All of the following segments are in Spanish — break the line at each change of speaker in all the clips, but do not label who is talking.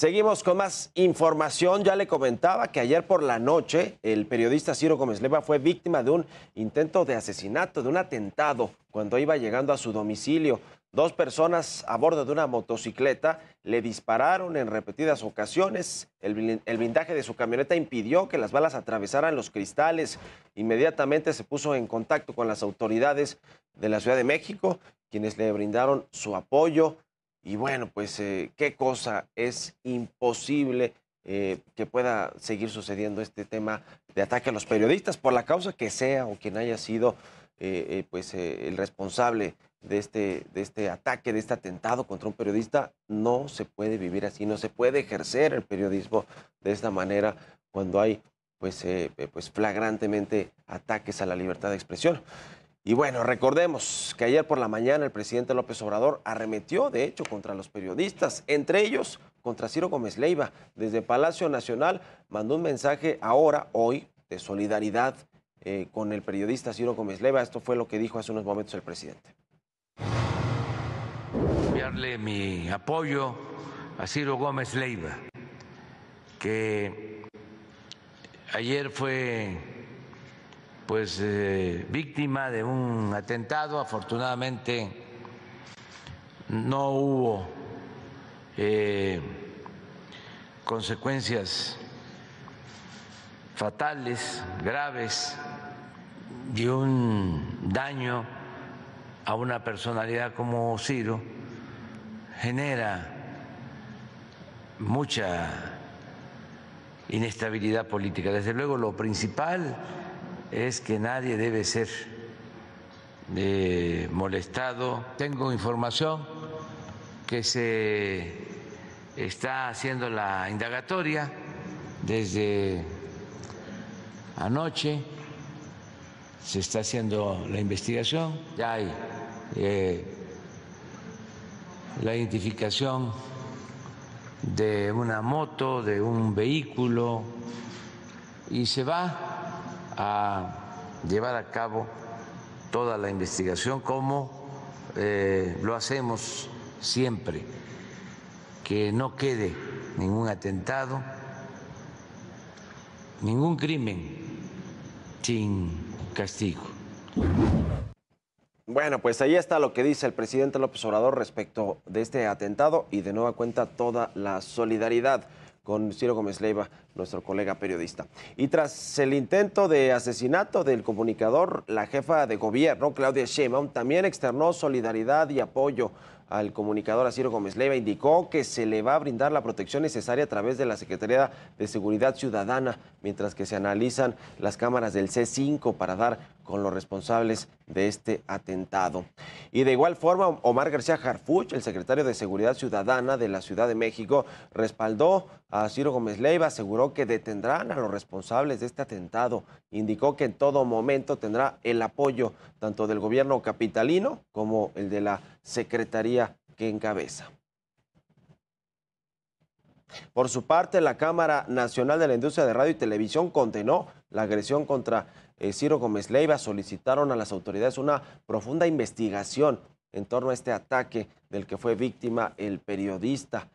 Seguimos con más información. Ya le comentaba que ayer por la noche el periodista Ciro Gómez Leva fue víctima de un intento de asesinato, de un atentado, cuando iba llegando a su domicilio. Dos personas a bordo de una motocicleta le dispararon en repetidas ocasiones. El, el blindaje de su camioneta impidió que las balas atravesaran los cristales. Inmediatamente se puso en contacto con las autoridades de la Ciudad de México, quienes le brindaron su apoyo y bueno, pues eh, qué cosa, es imposible eh, que pueda seguir sucediendo este tema de ataque a los periodistas por la causa que sea o quien haya sido eh, pues el responsable de este, de este ataque, de este atentado contra un periodista, no se puede vivir así, no se puede ejercer el periodismo de esta manera cuando hay pues, pues flagrantemente ataques a la libertad de expresión. Y bueno, recordemos que ayer por la mañana el presidente López Obrador arremetió, de hecho, contra los periodistas, entre ellos contra Ciro Gómez Leiva. Desde Palacio Nacional mandó un mensaje ahora, hoy, de solidaridad eh, con el periodista Ciro Gómez Leiva. Esto fue lo que dijo hace unos momentos el presidente.
Enviarle mi apoyo a Ciro Gómez Leiva, que ayer fue pues eh, víctima de un atentado. Afortunadamente no hubo eh, consecuencias fatales, graves, ...y un daño a una personalidad como Ciro, genera mucha inestabilidad política. Desde luego, lo principal es que nadie debe ser eh, molestado. Tengo información que se está haciendo la indagatoria desde anoche, se está haciendo la investigación, ya hay eh, la identificación de una moto, de un vehículo, y se va a llevar a cabo toda la investigación como eh, lo hacemos siempre, que no quede
ningún atentado, ningún crimen sin castigo. Bueno, pues ahí está lo que dice el presidente López Obrador respecto de este atentado y de nueva cuenta toda la solidaridad con Ciro Gómez Leiva, nuestro colega periodista. Y tras el intento de asesinato del comunicador, la jefa de gobierno, Claudia Sheinbaum, también externó solidaridad y apoyo al comunicador Asiro Gómez Leiva, indicó que se le va a brindar la protección necesaria a través de la Secretaría de Seguridad Ciudadana, mientras que se analizan las cámaras del C5 para dar con los responsables de este atentado. Y de igual forma, Omar García Harfuch, el secretario de Seguridad Ciudadana de la Ciudad de México, respaldó a Ciro Gómez Leiva, aseguró que detendrán a los responsables de este atentado. Indicó que en todo momento tendrá el apoyo tanto del gobierno capitalino como el de la secretaría que encabeza. Por su parte, la Cámara Nacional de la Industria de Radio y Televisión condenó la agresión contra eh, Ciro Gómez Leiva. Solicitaron a las autoridades una profunda investigación en torno a este ataque del que fue víctima el periodista.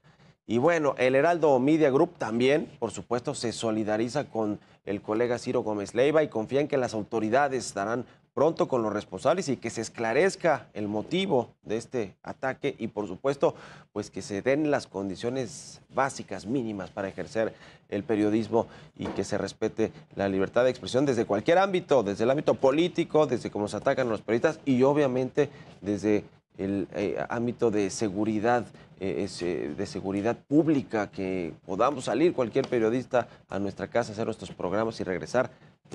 Y bueno, el Heraldo Media Group también, por supuesto, se solidariza con el colega Ciro Gómez Leiva y confía en que las autoridades estarán pronto con los responsables y que se esclarezca el motivo de este ataque y por supuesto pues que se den las condiciones básicas mínimas para ejercer el periodismo y que se respete la libertad de expresión desde cualquier ámbito, desde el ámbito político, desde cómo se atacan los periodistas y obviamente desde el eh, ámbito de seguridad, eh, eh, de seguridad pública, que podamos salir cualquier periodista a nuestra casa, hacer nuestros programas y regresar,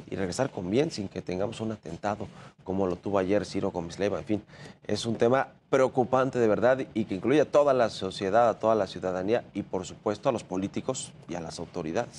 y regresar con bien, sin que tengamos un atentado como lo tuvo ayer Ciro Gómez En fin, es un tema preocupante de verdad y que incluye a toda la sociedad, a toda la ciudadanía y por supuesto a los políticos y a las autoridades.